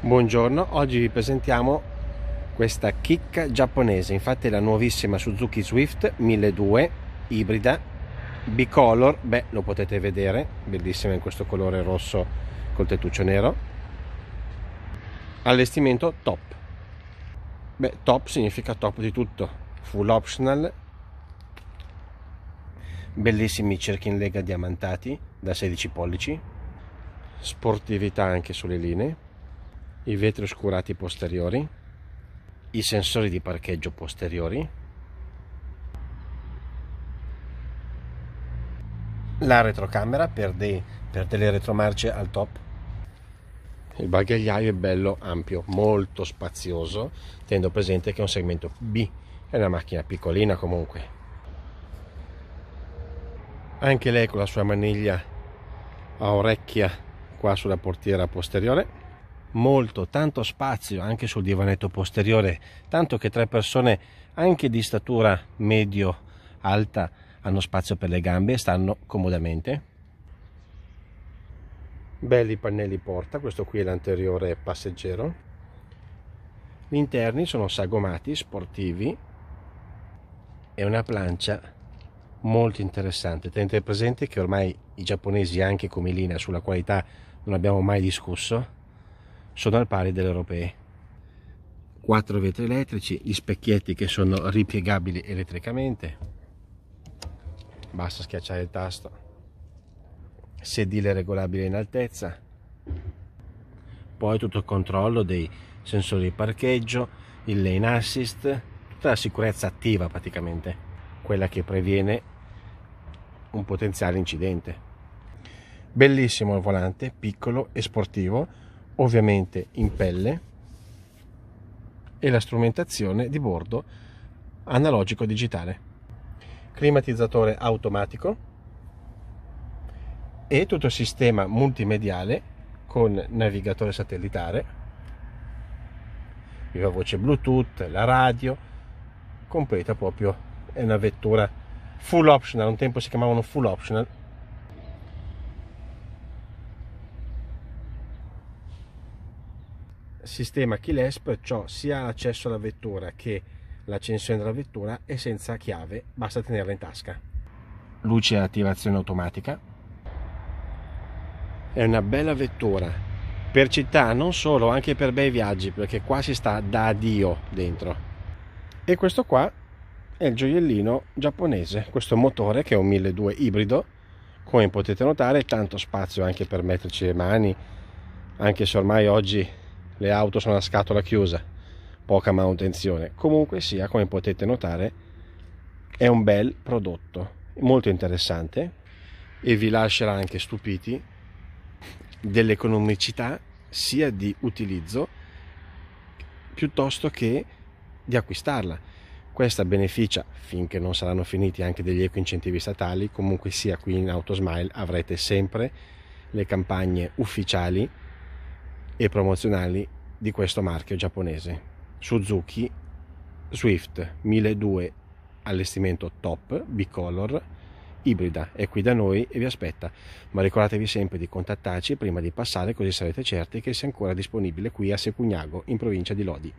Buongiorno, oggi vi presentiamo questa chicca giapponese, infatti è la nuovissima Suzuki Swift 1200 ibrida bicolor, beh lo potete vedere, bellissima in questo colore rosso col tettuccio nero. Allestimento top. Beh, top significa top di tutto, full optional. Bellissimi cerchi in lega diamantati da 16 pollici. Sportività anche sulle linee i vetri oscurati posteriori, i sensori di parcheggio posteriori, la retrocamera per, dei, per delle retromarce al top. Il bagagliaio è bello ampio, molto spazioso, tenendo presente che è un segmento B, è una macchina piccolina comunque. Anche lei con la sua maniglia a orecchia qua sulla portiera posteriore molto, tanto spazio anche sul divanetto posteriore, tanto che tre persone anche di statura medio alta hanno spazio per le gambe e stanno comodamente. Belli pannelli porta, questo qui è l'anteriore passeggero. Gli interni sono sagomati, sportivi e una plancia molto interessante. Tenete presente che ormai i giapponesi anche come linea sulla qualità non abbiamo mai discusso sono al pari delle europee. Quattro vetri elettrici, gli specchietti che sono ripiegabili elettricamente, basta schiacciare il tasto, sedile regolabile in altezza, poi tutto il controllo dei sensori di parcheggio, il lane assist, tutta la sicurezza attiva praticamente, quella che previene un potenziale incidente. Bellissimo il volante, piccolo e sportivo, ovviamente in pelle e la strumentazione di bordo analogico digitale climatizzatore automatico e tutto il sistema multimediale con navigatore satellitare viva voce bluetooth la radio completa proprio è una vettura full optional un tempo si chiamavano full optional sistema keyless perciò sia l'accesso alla vettura che l'accensione della vettura è senza chiave, basta tenerla in tasca. Luce attivazione automatica. È una bella vettura per città, non solo, anche per bei viaggi, perché qua si sta da Dio dentro. E questo qua è il gioiellino giapponese, questo motore che è un 1200 ibrido, come potete notare tanto spazio anche per metterci le mani, anche se ormai oggi le auto sono a scatola chiusa, poca manutenzione. Comunque sia, come potete notare, è un bel prodotto, molto interessante e vi lascerà anche stupiti dell'economicità sia di utilizzo piuttosto che di acquistarla. Questa beneficia, finché non saranno finiti anche degli eco incentivi statali, comunque sia qui in Autosmile avrete sempre le campagne ufficiali e promozionali di questo marchio giapponese. Suzuki Swift 1002 allestimento top bicolor ibrida è qui da noi e vi aspetta, ma ricordatevi sempre di contattarci prima di passare così sarete certi che sia ancora disponibile qui a Secugnago in provincia di Lodi.